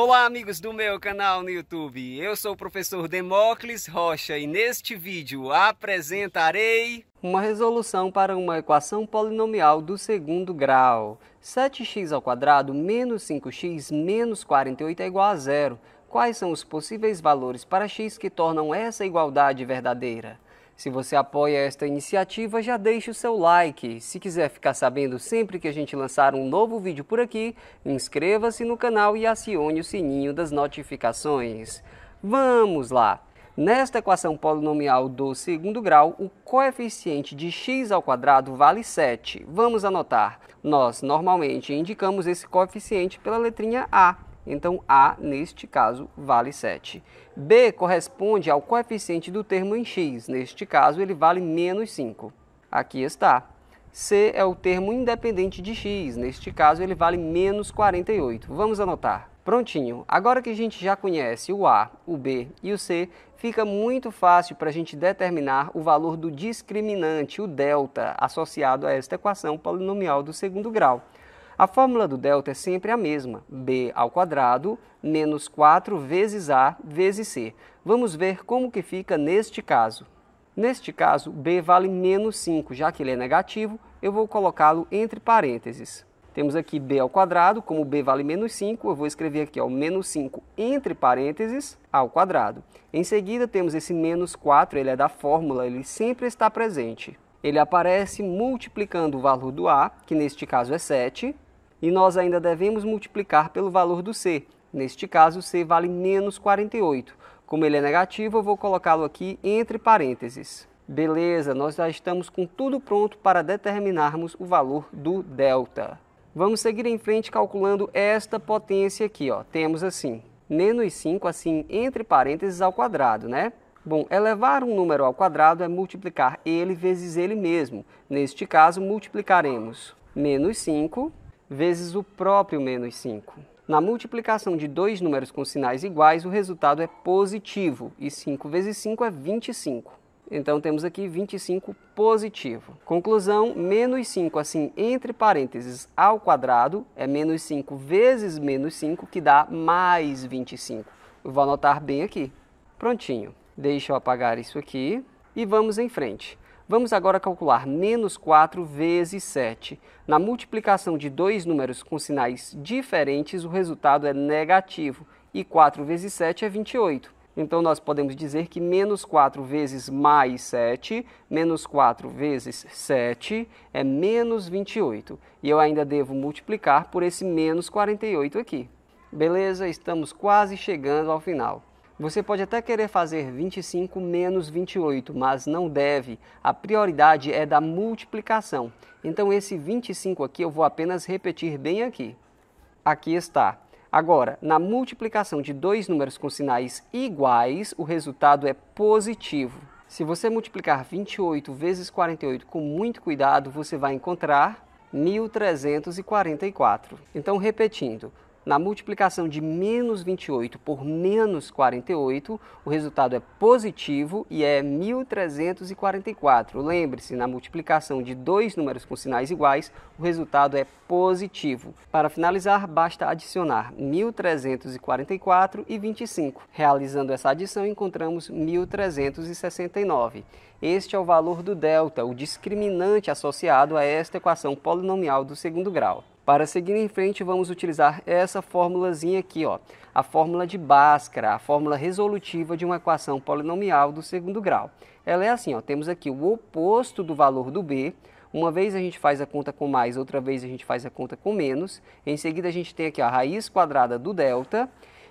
Olá amigos do meu canal no YouTube, eu sou o professor Demócles Rocha e neste vídeo apresentarei uma resolução para uma equação polinomial do segundo grau. 7x ao quadrado menos 5x menos 48 é igual a zero. Quais são os possíveis valores para x que tornam essa igualdade verdadeira? Se você apoia esta iniciativa, já deixe o seu like. Se quiser ficar sabendo sempre que a gente lançar um novo vídeo por aqui, inscreva-se no canal e acione o sininho das notificações. Vamos lá! Nesta equação polinomial do segundo grau, o coeficiente de x ao quadrado vale 7. Vamos anotar. Nós normalmente indicamos esse coeficiente pela letrinha A, então A, neste caso, vale 7. B corresponde ao coeficiente do termo em x, neste caso ele vale menos 5. Aqui está. C é o termo independente de x, neste caso ele vale menos 48. Vamos anotar. Prontinho, agora que a gente já conhece o A, o B e o C, fica muito fácil para a gente determinar o valor do discriminante, o delta, associado a esta equação polinomial do segundo grau. A fórmula do delta é sempre a mesma, b ao quadrado menos 4 vezes a vezes c. Vamos ver como que fica neste caso. Neste caso, b vale menos 5, já que ele é negativo, eu vou colocá-lo entre parênteses. Temos aqui b ao quadrado, como b vale menos 5, eu vou escrever aqui ó, menos 5 entre parênteses ao quadrado. Em seguida temos esse menos 4, ele é da fórmula, ele sempre está presente. Ele aparece multiplicando o valor do a, que neste caso é 7, e nós ainda devemos multiplicar pelo valor do C. Neste caso, C vale menos 48. Como ele é negativo, eu vou colocá-lo aqui entre parênteses. Beleza, nós já estamos com tudo pronto para determinarmos o valor do delta. Vamos seguir em frente calculando esta potência aqui. Ó. Temos assim, menos 5, assim, entre parênteses ao quadrado, né? Bom, elevar um número ao quadrado é multiplicar ele vezes ele mesmo. Neste caso, multiplicaremos menos 5 vezes o próprio menos 5. Na multiplicação de dois números com sinais iguais, o resultado é positivo, e 5 vezes 5 é 25. Então temos aqui 25 positivo. Conclusão, menos 5, assim, entre parênteses, ao quadrado, é menos 5 vezes menos 5, que dá mais 25. Eu vou anotar bem aqui. Prontinho. Deixa eu apagar isso aqui e vamos em frente. Vamos agora calcular menos 4 vezes 7. Na multiplicação de dois números com sinais diferentes, o resultado é negativo, e 4 vezes 7 é 28. Então, nós podemos dizer que menos 4 vezes mais 7, menos 4 vezes 7 é menos 28. E eu ainda devo multiplicar por esse menos 48 aqui. Beleza? Estamos quase chegando ao final. Você pode até querer fazer 25 menos 28, mas não deve. A prioridade é da multiplicação. Então, esse 25 aqui eu vou apenas repetir bem aqui. Aqui está. Agora, na multiplicação de dois números com sinais iguais, o resultado é positivo. Se você multiplicar 28 vezes 48 com muito cuidado, você vai encontrar 1344. Então, repetindo, na multiplicação de menos 28 por menos 48, o resultado é positivo e é 1344. Lembre-se, na multiplicação de dois números com sinais iguais, o resultado é positivo. Para finalizar, basta adicionar 1344 e 25. Realizando essa adição, encontramos 1369. Este é o valor do delta, o discriminante associado a esta equação polinomial do segundo grau. Para seguir em frente, vamos utilizar essa formulazinha aqui, ó, a fórmula de Bhaskara, a fórmula resolutiva de uma equação polinomial do segundo grau. Ela é assim, ó, temos aqui o oposto do valor do b, uma vez a gente faz a conta com mais, outra vez a gente faz a conta com menos. Em seguida a gente tem aqui a raiz quadrada do delta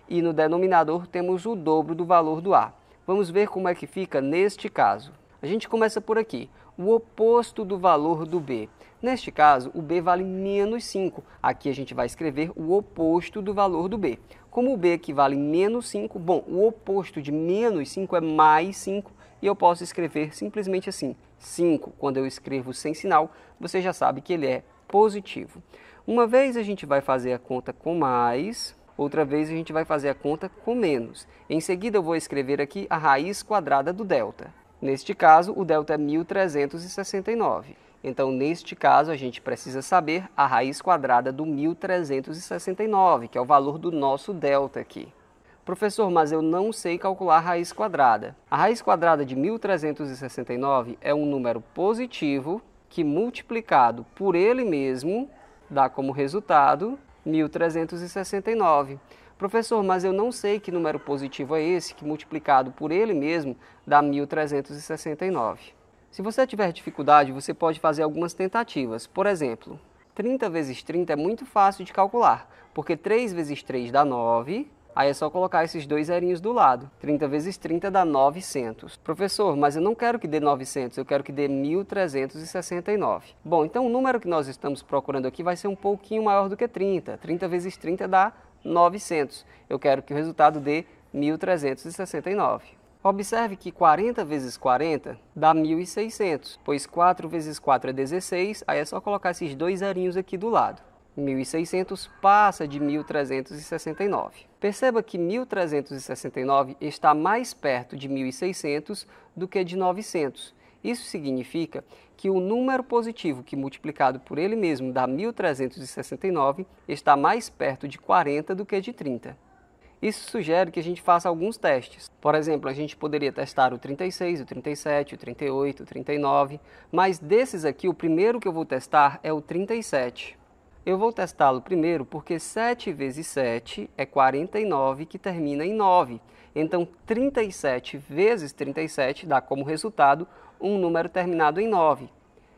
e no denominador temos o dobro do valor do a. Vamos ver como é que fica neste caso. A gente começa por aqui o oposto do valor do b. Neste caso, o b vale menos 5. Aqui a gente vai escrever o oposto do valor do b. Como o b equivale menos 5, bom, o oposto de menos 5 é mais 5 e eu posso escrever simplesmente assim. 5, quando eu escrevo sem sinal, você já sabe que ele é positivo. Uma vez a gente vai fazer a conta com mais, outra vez a gente vai fazer a conta com menos. Em seguida eu vou escrever aqui a raiz quadrada do delta. Neste caso, o delta é 1.369. Então, neste caso, a gente precisa saber a raiz quadrada do 1.369, que é o valor do nosso delta aqui. Professor, mas eu não sei calcular a raiz quadrada. A raiz quadrada de 1369 é um número positivo que, multiplicado por ele mesmo, dá como resultado 1369. Professor, mas eu não sei que número positivo é esse que multiplicado por ele mesmo dá 1369. Se você tiver dificuldade, você pode fazer algumas tentativas. Por exemplo, 30 vezes 30 é muito fácil de calcular, porque 3 vezes 3 dá 9, aí é só colocar esses dois zerinhos do lado. 30 vezes 30 dá 900. Professor, mas eu não quero que dê 900, eu quero que dê 1369. Bom, então o número que nós estamos procurando aqui vai ser um pouquinho maior do que 30. 30 vezes 30 dá 900. Eu quero que o resultado dê 1369. Observe que 40 vezes 40 dá 1.600, pois 4 vezes 4 é 16, aí é só colocar esses dois zerinhos aqui do lado. 1.600 passa de 1.369. Perceba que 1.369 está mais perto de 1.600 do que de 900, isso significa que o número positivo, que multiplicado por ele mesmo dá 1369, está mais perto de 40 do que de 30. Isso sugere que a gente faça alguns testes. Por exemplo, a gente poderia testar o 36, o 37, o 38, o 39, mas desses aqui, o primeiro que eu vou testar é o 37. Eu vou testá-lo primeiro porque 7 vezes 7 é 49, que termina em 9. Então, 37 vezes 37 dá como resultado um número terminado em 9.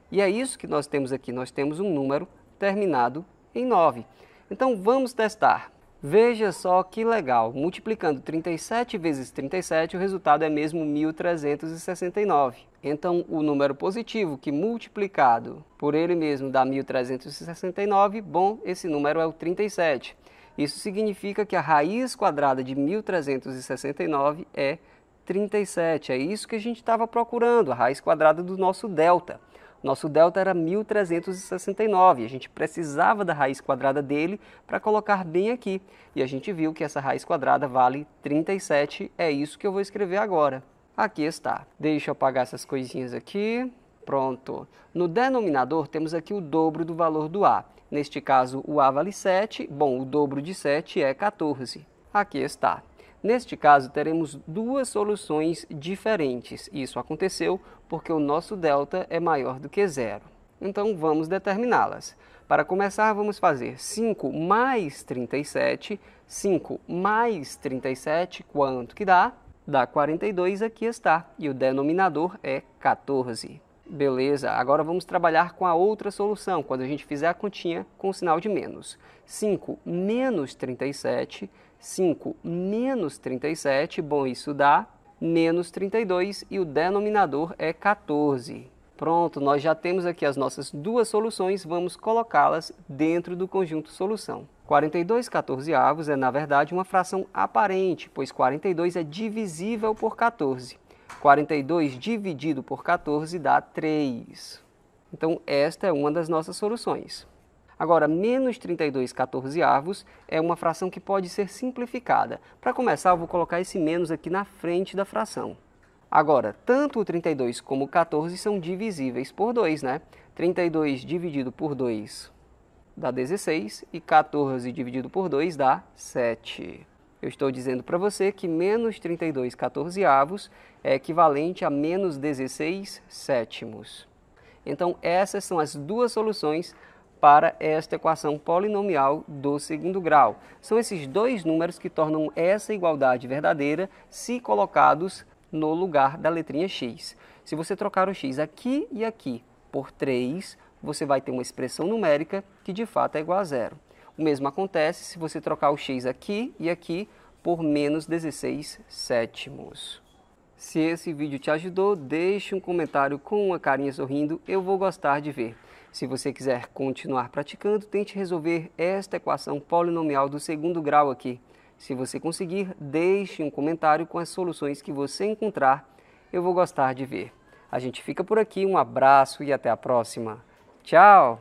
E é isso que nós temos aqui, nós temos um número terminado em 9. Então, vamos testar. Veja só que legal, multiplicando 37 vezes 37, o resultado é mesmo 1369. Então, o número positivo que multiplicado por ele mesmo dá 1369, bom, esse número é o 37. Isso significa que a raiz quadrada de 1369 é 37. É isso que a gente estava procurando, a raiz quadrada do nosso delta. Nosso delta era 1369, a gente precisava da raiz quadrada dele para colocar bem aqui. E a gente viu que essa raiz quadrada vale 37, é isso que eu vou escrever agora. Aqui está. Deixa eu apagar essas coisinhas aqui. Pronto. No denominador temos aqui o dobro do valor do A. Neste caso, o A vale 7, bom, o dobro de 7 é 14. Aqui está. Neste caso, teremos duas soluções diferentes. Isso aconteceu porque o nosso delta é maior do que zero. Então, vamos determiná-las. Para começar, vamos fazer 5 mais 37. 5 mais 37, quanto que dá? Dá 42, aqui está. E o denominador é 14. Beleza, agora vamos trabalhar com a outra solução, quando a gente fizer a continha com o sinal de menos. 5 menos 37, 5 menos 37, bom, isso dá menos 32 e o denominador é 14. Pronto, nós já temos aqui as nossas duas soluções, vamos colocá-las dentro do conjunto solução. 42 14 avos é, na verdade, uma fração aparente, pois 42 é divisível por 14. 42 dividido por 14 dá 3. Então, esta é uma das nossas soluções. Agora, menos 32 14 quatorzeavos é uma fração que pode ser simplificada. Para começar, eu vou colocar esse menos aqui na frente da fração. Agora, tanto o 32 como o 14 são divisíveis por 2, né? 32 dividido por 2 dá 16 e 14 dividido por 2 dá 7 eu estou dizendo para você que menos 32 quatorzeavos é equivalente a menos 16 sétimos. Então, essas são as duas soluções para esta equação polinomial do segundo grau. São esses dois números que tornam essa igualdade verdadeira se colocados no lugar da letrinha x. Se você trocar o x aqui e aqui por 3, você vai ter uma expressão numérica que de fato é igual a zero. O mesmo acontece se você trocar o x aqui e aqui por menos 16 sétimos. Se esse vídeo te ajudou, deixe um comentário com uma carinha sorrindo, eu vou gostar de ver. Se você quiser continuar praticando, tente resolver esta equação polinomial do segundo grau aqui. Se você conseguir, deixe um comentário com as soluções que você encontrar, eu vou gostar de ver. A gente fica por aqui, um abraço e até a próxima. Tchau!